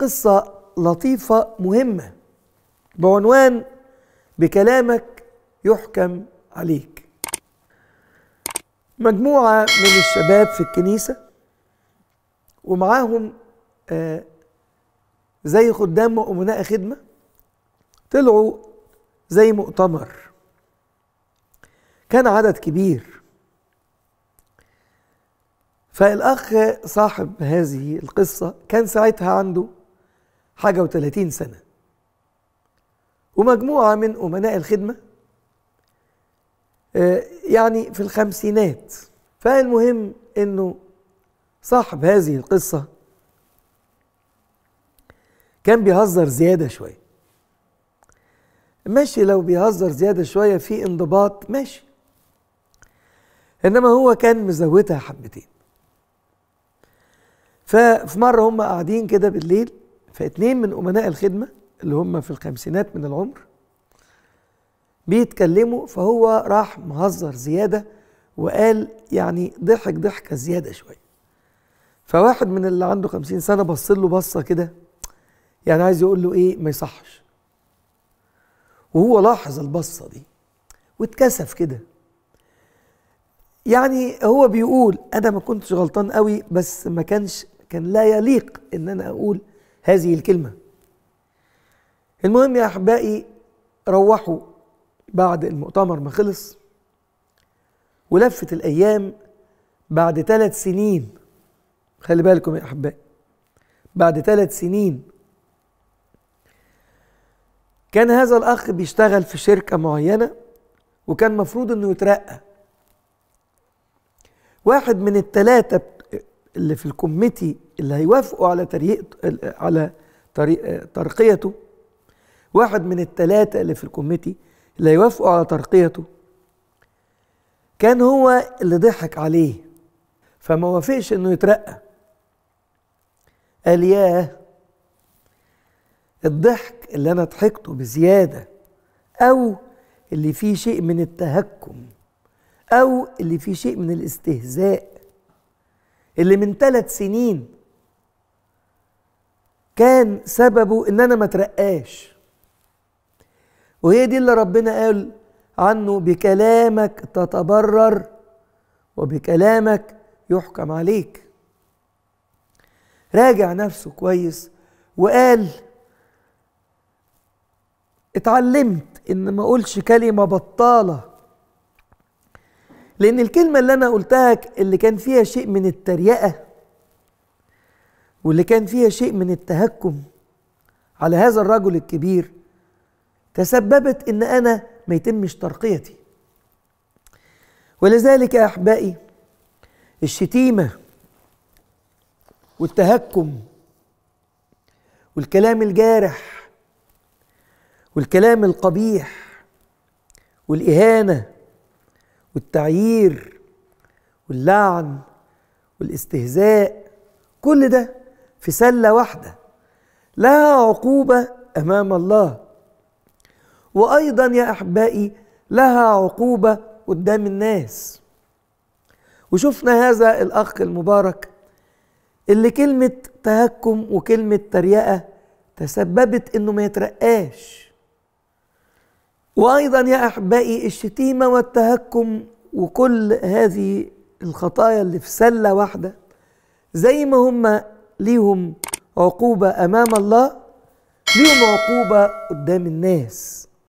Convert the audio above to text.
قصة لطيفة مهمة بعنوان بكلامك يحكم عليك مجموعة من الشباب في الكنيسة ومعاهم آه زي خدام وأمناء خدمة طلعوا زي مؤتمر كان عدد كبير فالأخ صاحب هذه القصة كان ساعتها عنده حاجة وثلاثين سنة ومجموعة من أمناء الخدمة آه، يعني في الخمسينات فالمهم أنه صاحب هذه القصة كان بيهزر زيادة شوية ماشي لو بيهزر زيادة شوية في انضباط ماشي إنما هو كان مزودها حبتين ففي مرة هم قاعدين كده بالليل فاتنين من أمناء الخدمة اللي هم في الخمسينات من العمر بيتكلموا فهو راح مهزر زيادة وقال يعني ضحك ضحكة زيادة شوية فواحد من اللي عنده خمسين سنة بص له بصة كده يعني عايز يقول له إيه ما يصحش وهو لاحظ البصة دي واتكسف كده يعني هو بيقول أنا ما كنتش غلطان قوي بس ما كانش كان لا يليق إن أنا أقول هذه الكلمة المهم يا أحبائي روحوا بعد المؤتمر ما خلص ولفت الأيام بعد ثلاث سنين خلي بالكم يا أحبائي بعد ثلاث سنين كان هذا الأخ بيشتغل في شركة معينة وكان مفروض أنه يترقى واحد من الثلاثة اللي في الكوميتي اللي هيوافقوا على تريق على طريق ترقيته واحد من الثلاثة اللي في الكوميتي اللي هيوافقوا على ترقيته كان هو اللي ضحك عليه فما وافقش انه يترقى قال ياه الضحك اللي انا ضحكته بزيادة او اللي فيه شيء من التهكم او اللي فيه شيء من الاستهزاء اللي من ثلاث سنين كان سببه ان انا ما ترقاش وهي دي اللي ربنا قال عنه بكلامك تتبرر وبكلامك يحكم عليك راجع نفسه كويس وقال اتعلمت ان ما اقولش كلمه بطاله لأن الكلمة اللي أنا قلتها اللي كان فيها شيء من التريقة واللي كان فيها شيء من التهكم على هذا الرجل الكبير تسببت إن أنا ما يتمش ترقيتي ولذلك يا أحبائي الشتيمة والتهكم والكلام الجارح والكلام القبيح والإهانة والتعيير واللعن والاستهزاء كل ده في سله واحده لها عقوبه امام الله وايضا يا احبائي لها عقوبه قدام الناس وشفنا هذا الاخ المبارك اللي كلمه تهكم وكلمه تريقه تسببت انه ما يترقاش وايضا يا احبائي الشتيمه والتهكم وكل هذه الخطايا اللي في سله واحده زي ما هم ليهم عقوبه امام الله ليهم عقوبه قدام الناس